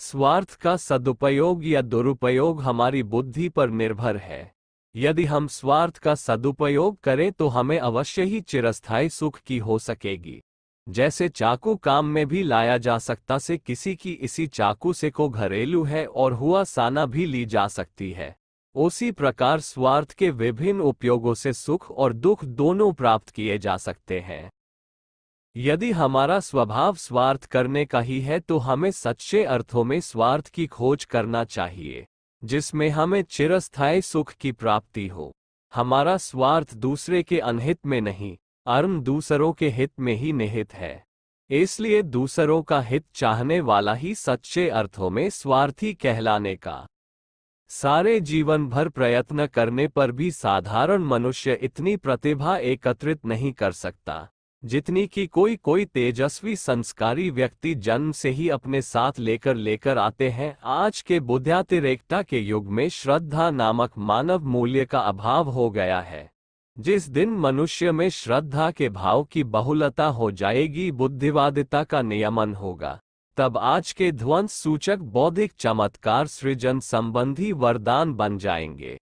स्वार्थ का सदुपयोग या दुरुपयोग हमारी बुद्धि पर निर्भर है यदि हम स्वार्थ का सदुपयोग करें तो हमें अवश्य ही चिरस्थायी सुख की हो सकेगी जैसे चाकू काम में भी लाया जा सकता से किसी की इसी चाकू से को घरेलू है और हुआ साना भी ली जा सकती है उसी प्रकार स्वार्थ के विभिन्न उपयोगों से सुख और दुख दोनों प्राप्त किए जा सकते हैं यदि हमारा स्वभाव स्वार्थ करने का ही है तो हमें सच्चे अर्थों में स्वार्थ की खोज करना चाहिए जिसमें हमें चिरस्थायी सुख की प्राप्ति हो हमारा स्वार्थ दूसरे के अनहित में नहीं अर्म दूसरों के हित में ही निहित है इसलिए दूसरों का हित चाहने वाला ही सच्चे अर्थों में स्वार्थी कहलाने का सारे जीवन भर प्रयत्न करने पर भी साधारण मनुष्य इतनी प्रतिभा एकत्रित नहीं कर सकता जितनी कि कोई कोई तेजस्वी संस्कारी व्यक्ति जन्म से ही अपने साथ लेकर लेकर आते हैं आज के बुद्धातिरेकता के युग में श्रद्धा नामक मानव मूल्य का अभाव हो गया है जिस दिन मनुष्य में श्रद्धा के भाव की बहुलता हो जाएगी बुद्धिवादिता का नियमन होगा तब आज के ध्वंस सूचक बौद्धिक चमत्कार सृजन संबंधी वरदान बन जाएंगे